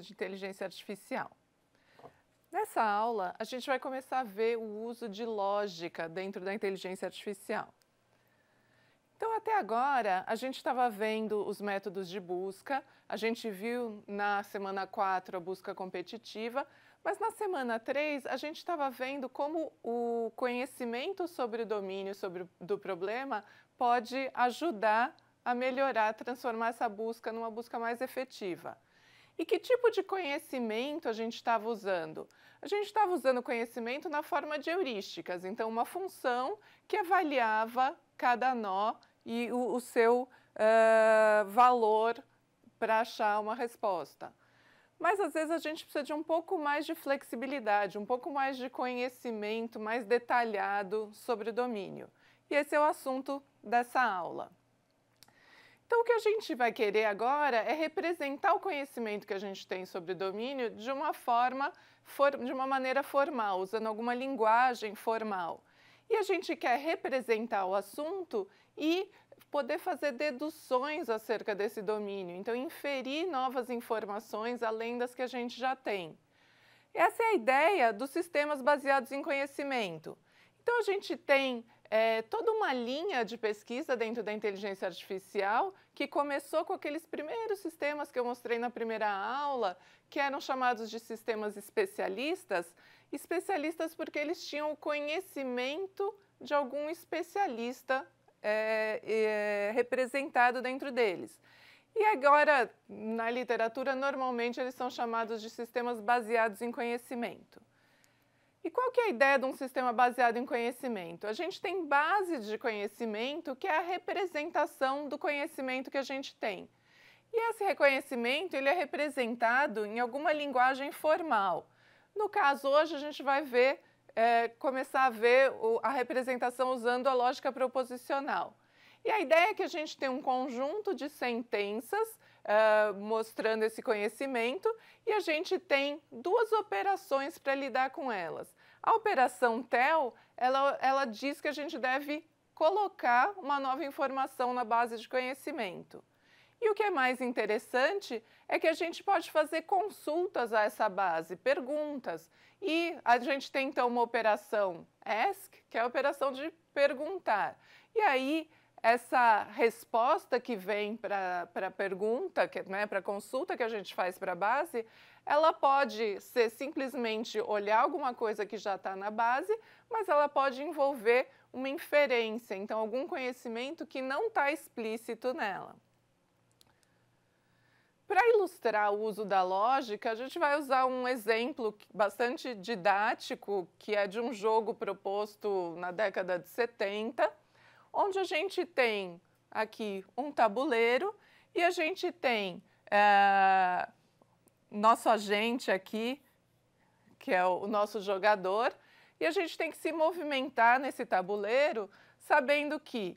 de inteligência artificial. Nessa aula, a gente vai começar a ver o uso de lógica dentro da inteligência artificial. Então, até agora, a gente estava vendo os métodos de busca, a gente viu na semana 4 a busca competitiva, mas na semana 3 a gente estava vendo como o conhecimento sobre o domínio sobre, do problema pode ajudar a melhorar, transformar essa busca numa busca mais efetiva. E que tipo de conhecimento a gente estava usando? A gente estava usando conhecimento na forma de heurísticas, então uma função que avaliava cada nó e o, o seu uh, valor para achar uma resposta. Mas às vezes a gente precisa de um pouco mais de flexibilidade, um pouco mais de conhecimento mais detalhado sobre o domínio. E esse é o assunto dessa aula. Então, o que a gente vai querer agora é representar o conhecimento que a gente tem sobre domínio de uma forma, de uma maneira formal, usando alguma linguagem formal. E a gente quer representar o assunto e poder fazer deduções acerca desse domínio, então inferir novas informações além das que a gente já tem. Essa é a ideia dos sistemas baseados em conhecimento. Então a gente tem é, toda uma linha de pesquisa dentro da inteligência artificial que começou com aqueles primeiros sistemas que eu mostrei na primeira aula, que eram chamados de sistemas especialistas. Especialistas porque eles tinham o conhecimento de algum especialista é, é, representado dentro deles. E agora, na literatura, normalmente eles são chamados de sistemas baseados em conhecimento. E qual que é a ideia de um sistema baseado em conhecimento? A gente tem base de conhecimento, que é a representação do conhecimento que a gente tem. E esse reconhecimento, ele é representado em alguma linguagem formal. No caso, hoje a gente vai ver, é, começar a ver o, a representação usando a lógica proposicional. E a ideia é que a gente tem um conjunto de sentenças uh, mostrando esse conhecimento e a gente tem duas operações para lidar com elas. A operação TEL, ela, ela diz que a gente deve colocar uma nova informação na base de conhecimento. E o que é mais interessante é que a gente pode fazer consultas a essa base, perguntas. E a gente tem então uma operação ask, que é a operação de perguntar. E aí essa resposta que vem para a pergunta, né, para a consulta que a gente faz para a base, ela pode ser simplesmente olhar alguma coisa que já está na base, mas ela pode envolver uma inferência, então algum conhecimento que não está explícito nela. Para ilustrar o uso da lógica, a gente vai usar um exemplo bastante didático, que é de um jogo proposto na década de 70, onde a gente tem aqui um tabuleiro e a gente tem é, nosso agente aqui, que é o nosso jogador, e a gente tem que se movimentar nesse tabuleiro sabendo que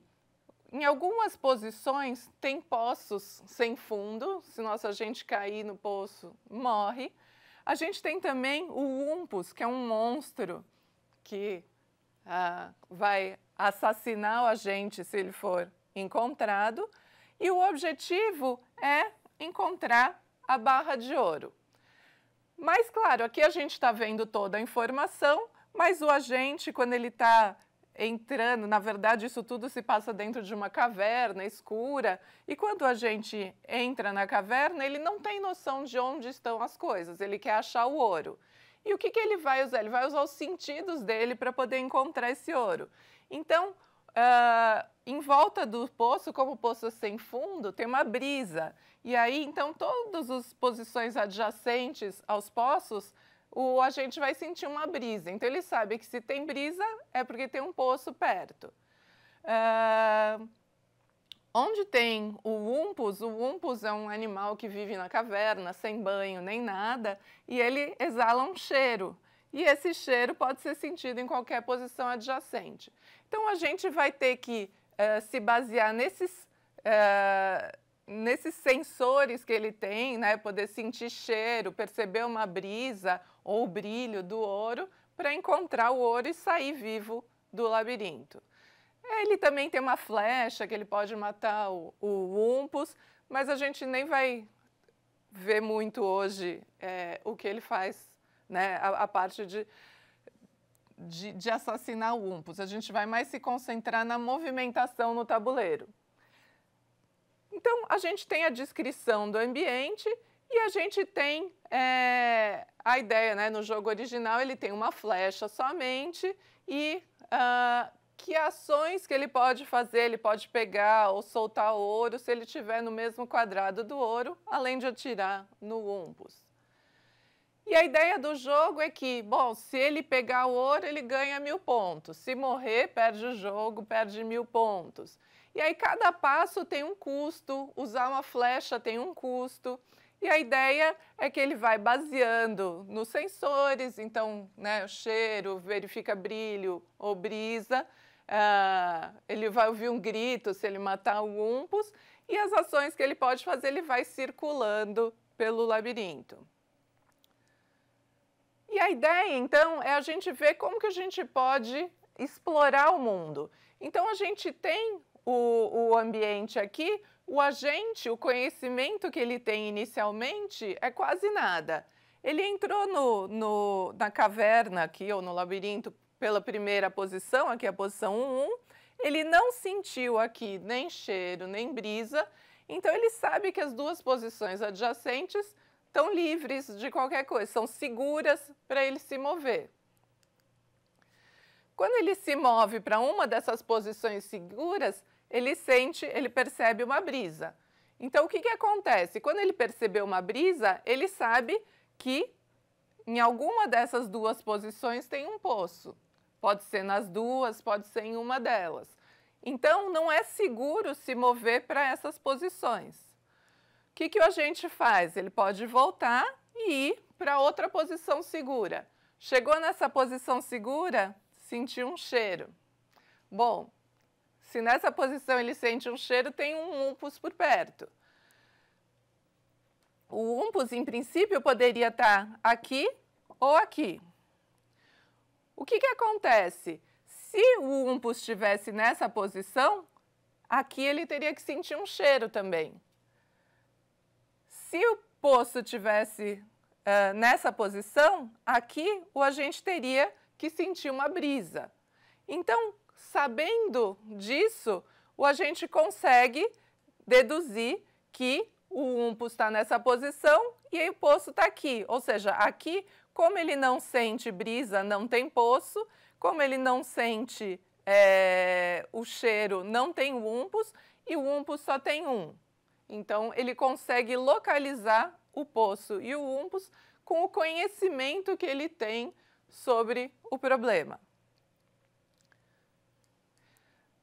em algumas posições tem poços sem fundo, se nosso agente cair no poço, morre. A gente tem também o Umpus, que é um monstro que ah, vai assassinar o agente se ele for encontrado, e o objetivo é encontrar a barra de ouro. Mas, claro, aqui a gente está vendo toda a informação, mas o agente, quando ele está entrando, na verdade, isso tudo se passa dentro de uma caverna escura, e quando a gente entra na caverna, ele não tem noção de onde estão as coisas, ele quer achar o ouro. E o que, que ele vai usar? Ele vai usar os sentidos dele para poder encontrar esse ouro. Então, uh, em volta do poço, como o poço é sem fundo, tem uma brisa. E aí, então, todas as posições adjacentes aos poços, o agente vai sentir uma brisa. Então, ele sabe que se tem brisa, é porque tem um poço perto. Uh, Onde tem o umpus, o umpus é um animal que vive na caverna, sem banho nem nada, e ele exala um cheiro. E esse cheiro pode ser sentido em qualquer posição adjacente. Então a gente vai ter que uh, se basear nesses, uh, nesses sensores que ele tem, né? poder sentir cheiro, perceber uma brisa ou o brilho do ouro, para encontrar o ouro e sair vivo do labirinto. É, ele também tem uma flecha que ele pode matar o, o Umpus, mas a gente nem vai ver muito hoje é, o que ele faz, né? A, a parte de, de, de, assassinar o Umpus. A gente vai mais se concentrar na movimentação no tabuleiro. Então, a gente tem a descrição do ambiente e a gente tem é, a ideia, né? No jogo original, ele tem uma flecha somente e uh, que ações que ele pode fazer, ele pode pegar ou soltar o ouro se ele estiver no mesmo quadrado do ouro, além de atirar no umbus. E a ideia do jogo é que, bom, se ele pegar o ouro, ele ganha mil pontos. Se morrer, perde o jogo, perde mil pontos. E aí cada passo tem um custo, usar uma flecha tem um custo. E a ideia é que ele vai baseando nos sensores, então, né, cheiro, verifica brilho ou brisa, ah, ele vai ouvir um grito se ele matar o umpus, e as ações que ele pode fazer, ele vai circulando pelo labirinto. E a ideia, então, é a gente ver como que a gente pode explorar o mundo. Então, a gente tem o, o ambiente aqui, o agente, o conhecimento que ele tem inicialmente é quase nada. Ele entrou no, no, na caverna aqui, ou no labirinto, pela primeira posição, aqui é a posição 1, ele não sentiu aqui nem cheiro, nem brisa, então ele sabe que as duas posições adjacentes estão livres de qualquer coisa, são seguras para ele se mover. Quando ele se move para uma dessas posições seguras, ele sente, ele percebe uma brisa. Então, o que, que acontece? Quando ele percebeu uma brisa, ele sabe que em alguma dessas duas posições tem um poço. Pode ser nas duas, pode ser em uma delas. Então, não é seguro se mover para essas posições. O que, que o agente faz? Ele pode voltar e ir para outra posição segura. Chegou nessa posição segura, sentiu um cheiro. Bom, se nessa posição ele sente um cheiro, tem um umpus por perto. O umpus, em princípio, poderia estar tá aqui ou aqui. O que, que acontece? Se o umpus estivesse nessa posição, aqui ele teria que sentir um cheiro também. Se o poço tivesse uh, nessa posição, aqui o agente teria que sentir uma brisa. Então, sabendo disso, o agente consegue deduzir que o umpus está nessa posição e o poço está aqui. Ou seja, aqui como ele não sente brisa, não tem poço. Como ele não sente é, o cheiro, não tem umpus. E o umpus só tem um. Então, ele consegue localizar o poço e o umpus com o conhecimento que ele tem sobre o problema.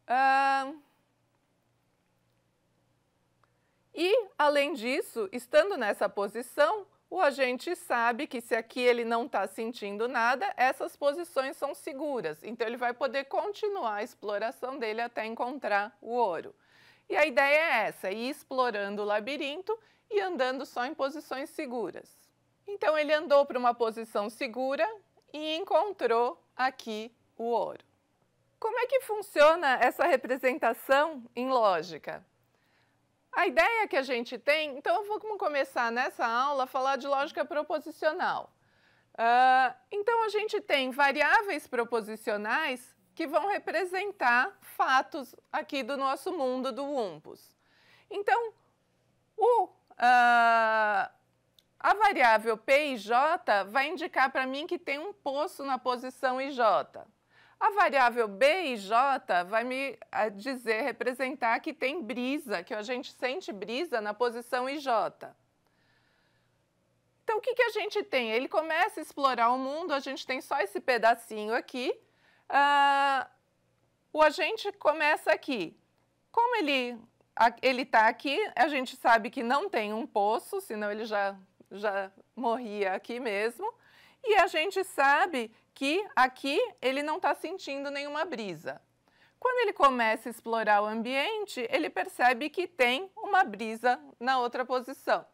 Ah, e, além disso, estando nessa posição, o agente sabe que se aqui ele não está sentindo nada, essas posições são seguras. Então ele vai poder continuar a exploração dele até encontrar o ouro. E a ideia é essa: ir explorando o labirinto e andando só em posições seguras. Então ele andou para uma posição segura e encontrou aqui o ouro. Como é que funciona essa representação em lógica? A ideia que a gente tem, então eu vou começar nessa aula a falar de lógica proposicional. Uh, então a gente tem variáveis proposicionais que vão representar fatos aqui do nosso mundo do umbus. Então, o, uh, a variável P e J vai indicar para mim que tem um poço na posição IJ. A variável B e J vai me ah, dizer, representar que tem brisa, que a gente sente brisa na posição IJ. Então, o que, que a gente tem? Ele começa a explorar o mundo, a gente tem só esse pedacinho aqui. Ah, o agente começa aqui. Como ele ele está aqui, a gente sabe que não tem um poço, senão ele já, já morria aqui mesmo. E a gente sabe que aqui ele não está sentindo nenhuma brisa. Quando ele começa a explorar o ambiente, ele percebe que tem uma brisa na outra posição.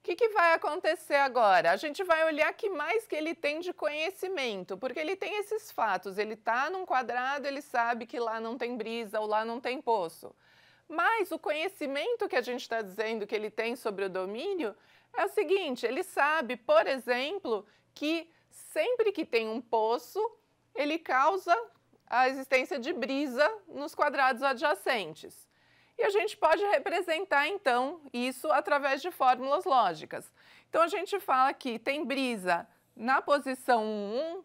O que, que, vai acontecer agora? A gente vai olhar que mais que ele tem de conhecimento, porque ele tem esses fatos. Ele está num quadrado, ele sabe que lá não tem brisa ou lá não tem poço. Mas o conhecimento que a gente está dizendo que ele tem sobre o domínio é o seguinte, ele sabe, por exemplo, que sempre que tem um poço, ele causa a existência de brisa nos quadrados adjacentes. E a gente pode representar, então, isso através de fórmulas lógicas. Então, a gente fala que tem brisa na posição 1,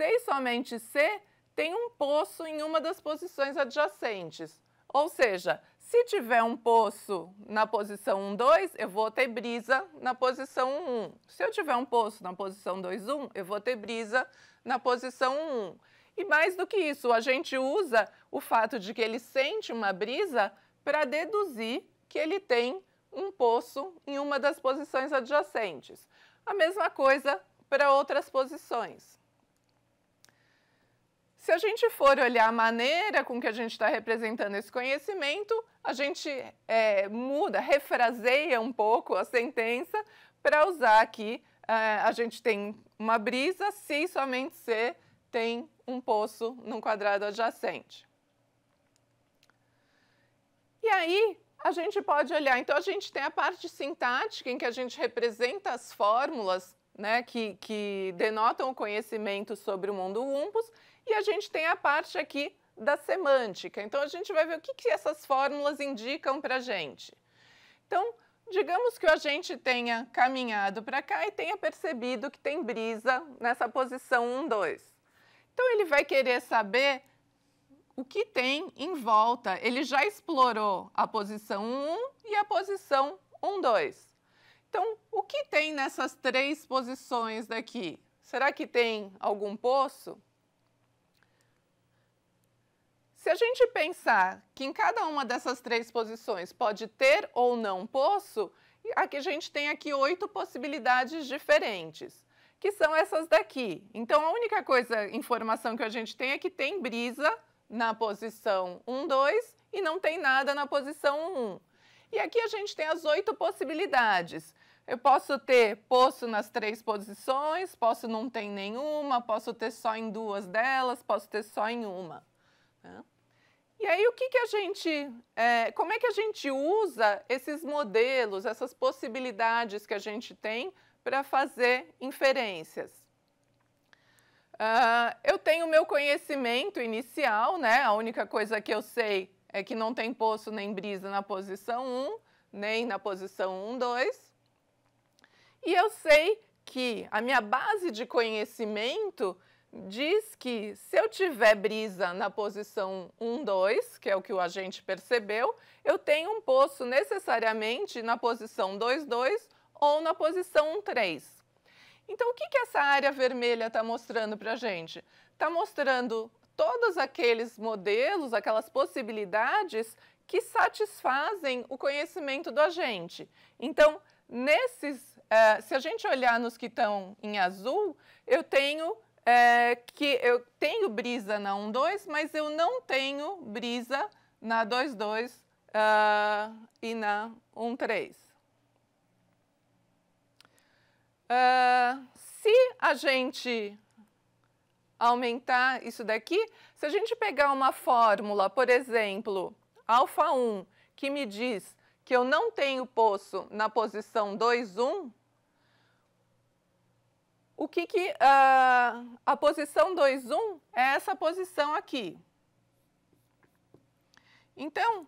e somente C tem um poço em uma das posições adjacentes. Ou seja, se tiver um poço na posição 1, 2, eu vou ter brisa na posição 1, Se eu tiver um poço na posição 2, 1, eu vou ter brisa na posição 1, 1. E mais do que isso, a gente usa o fato de que ele sente uma brisa para deduzir que ele tem um poço em uma das posições adjacentes. A mesma coisa para outras posições. Se a gente for olhar a maneira com que a gente está representando esse conhecimento, a gente é, muda, refraseia um pouco a sentença para usar aqui. É, a gente tem uma brisa se somente se tem um poço num quadrado adjacente. E aí a gente pode olhar, então a gente tem a parte sintática em que a gente representa as fórmulas né, que, que denotam o conhecimento sobre o mundo umbus e a gente tem a parte aqui da semântica. Então, a gente vai ver o que, que essas fórmulas indicam para a gente. Então, digamos que o agente tenha caminhado para cá e tenha percebido que tem brisa nessa posição 1, 2. Então, ele vai querer saber o que tem em volta. Ele já explorou a posição 1 e a posição 1, 2. Então, o que tem nessas três posições daqui? Será que tem algum poço? Se a gente pensar que em cada uma dessas três posições pode ter ou não poço, aqui a gente tem aqui oito possibilidades diferentes, que são essas daqui. Então a única coisa, informação que a gente tem é que tem brisa na posição 1, 2 e não tem nada na posição 1. E aqui a gente tem as oito possibilidades. Eu posso ter poço nas três posições, posso não ter nenhuma, posso ter só em duas delas, posso ter só em uma. Né? E aí o que, que a gente, é, como é que a gente usa esses modelos, essas possibilidades que a gente tem para fazer inferências? Uh, eu tenho meu conhecimento inicial, né? A única coisa que eu sei é que não tem poço nem brisa na posição 1, nem na posição 1, 2. E eu sei que a minha base de conhecimento diz que se eu tiver brisa na posição 1, 2, que é o que o agente percebeu, eu tenho um poço necessariamente na posição 2, 2 ou na posição 1, 3. Então, o que, que essa área vermelha está mostrando para a gente? Está mostrando todos aqueles modelos, aquelas possibilidades que satisfazem o conhecimento do agente. Então, nesses, uh, se a gente olhar nos que estão em azul, eu tenho é, que eu tenho brisa na 1-2, mas eu não tenho brisa na 2-2 uh, ah, e na 1-3. Uh, ah, se a gente aumentar isso daqui, se a gente pegar uma fórmula, por exemplo, alfa 1, que me diz que eu não tenho poço na posição 2, 1, o que, que uh, a posição 2,1 um é essa posição aqui. Então,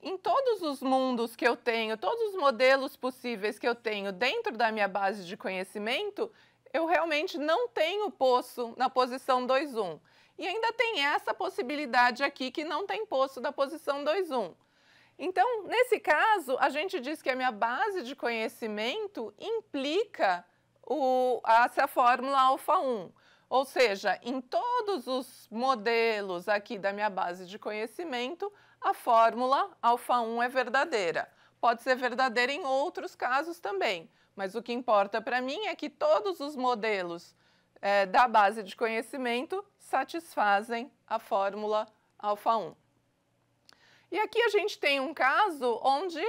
em todos os mundos que eu tenho, todos os modelos possíveis que eu tenho dentro da minha base de conhecimento, eu realmente não tenho poço na posição 2,1. Um. E ainda tem essa possibilidade aqui que não tem poço da posição 2,1. Um. Então, nesse caso, a gente diz que a minha base de conhecimento implica o, essa fórmula alfa 1. Ou seja, em todos os modelos aqui da minha base de conhecimento, a fórmula alfa 1 é verdadeira. Pode ser verdadeira em outros casos também, mas o que importa para mim é que todos os modelos é, da base de conhecimento satisfazem a fórmula alfa 1. E aqui a gente tem um caso onde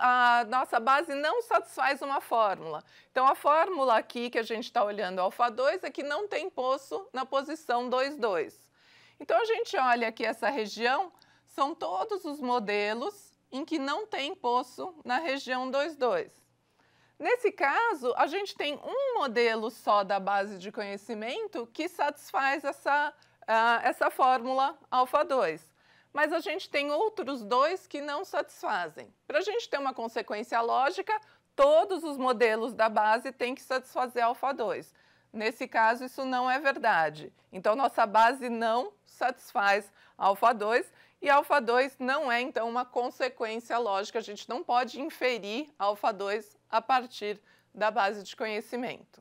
a, a nossa base não satisfaz uma fórmula. Então, a fórmula aqui que a gente está olhando, alfa2, é que não tem poço na posição 2, 2. Então, a gente olha aqui essa região, são todos os modelos em que não tem poço na região 2, 2. Nesse caso, a gente tem um modelo só da base de conhecimento que satisfaz essa, uh, essa fórmula alfa 2 mas a gente tem outros dois que não satisfazem. Para a gente ter uma consequência lógica, todos os modelos da base têm que satisfazer alfa-2. Nesse caso, isso não é verdade. Então, nossa base não satisfaz alfa-2 e alfa-2 não é, então, uma consequência lógica. A gente não pode inferir alfa-2 a partir da base de conhecimento.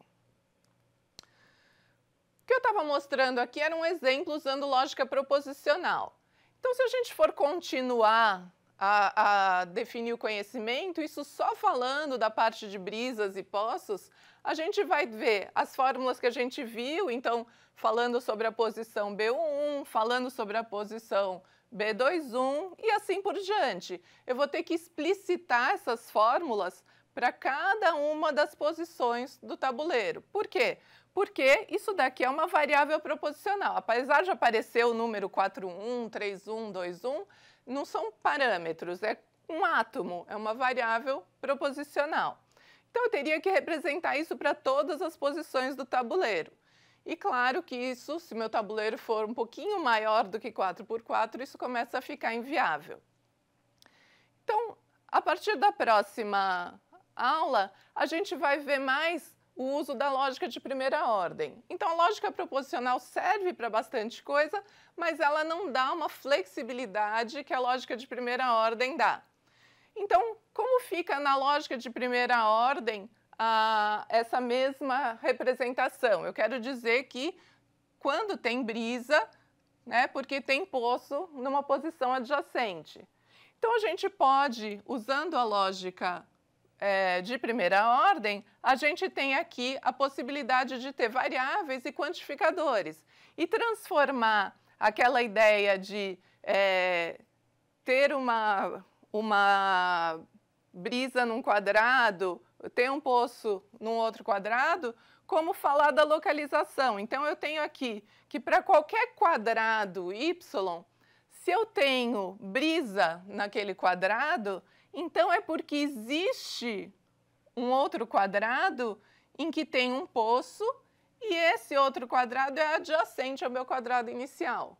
O que eu estava mostrando aqui era um exemplo usando lógica proposicional. Então, se a gente for continuar a, a, definir o conhecimento, isso só falando da parte de brisas e poços, a gente vai ver as fórmulas que a gente viu, então, falando sobre a posição B1, falando sobre a posição B21 e assim por diante. Eu vou ter que explicitar essas fórmulas para cada uma das posições do tabuleiro. Por quê? porque isso daqui é uma variável proposicional. Apesar de aparecer o número 41, 31, 21, não são parâmetros, é um átomo, é uma variável proposicional. Então eu teria que representar isso para todas as posições do tabuleiro. E claro que isso, se meu tabuleiro for um pouquinho maior do que 4 por 4, isso começa a ficar inviável. Então, a partir da próxima aula, a gente vai ver mais o uso da lógica de primeira ordem. Então, a lógica proposicional serve para bastante coisa, mas ela não dá uma flexibilidade que a lógica de primeira ordem dá. Então, como fica na lógica de primeira ordem essa mesma representação? Eu quero dizer que quando tem brisa, né, porque tem poço numa posição adjacente. Então, a gente pode, usando a lógica é, de primeira ordem, a gente tem aqui a possibilidade de ter variáveis e quantificadores e transformar aquela ideia de é, ter uma, uma brisa num quadrado, ter um poço num outro quadrado, como falar da localização. Então, eu tenho aqui que para qualquer quadrado y, se eu tenho brisa naquele quadrado, então é porque existe um outro quadrado em que tem um poço e esse outro quadrado é adjacente ao meu quadrado inicial.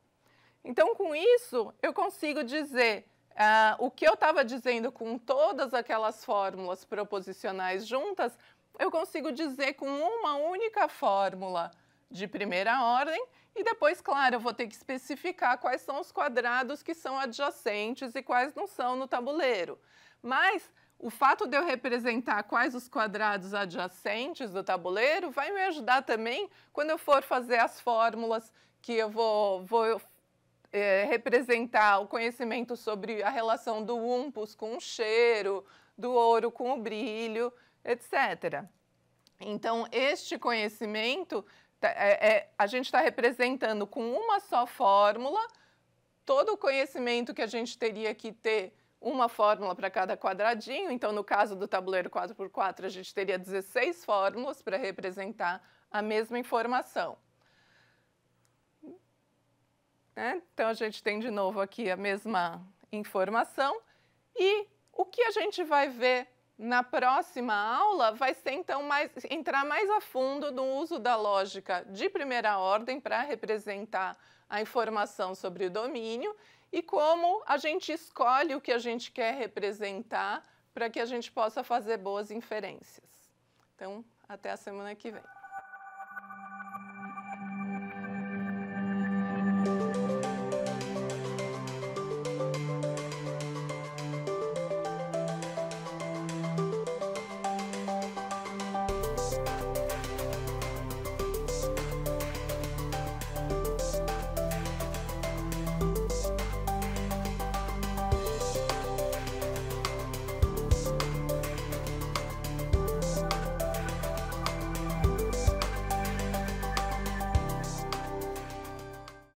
Então, com isso, eu consigo dizer ah, o que eu estava dizendo com todas aquelas fórmulas proposicionais juntas, eu consigo dizer com uma única fórmula de primeira ordem e depois, claro, eu vou ter que especificar quais são os quadrados que são adjacentes e quais não são no tabuleiro. Mas o fato de eu representar quais os quadrados adjacentes do tabuleiro vai me ajudar também quando eu for fazer as fórmulas que eu vou, vou é, representar o conhecimento sobre a relação do umpus com o cheiro, do ouro com o brilho, etc. Então, este conhecimento, tá, é, é, a gente está representando com uma só fórmula todo o conhecimento que a gente teria que ter uma fórmula para cada quadradinho. Então, no caso do tabuleiro 4x4, a gente teria 16 fórmulas para representar a mesma informação. Né? Então, a gente tem de novo aqui a mesma informação. E o que a gente vai ver na próxima aula vai ser, então, mais, entrar mais a fundo no uso da lógica de primeira ordem para representar a informação sobre o domínio e como a gente escolhe o que a gente quer representar para que a gente possa fazer boas inferências. Então, até a semana que vem.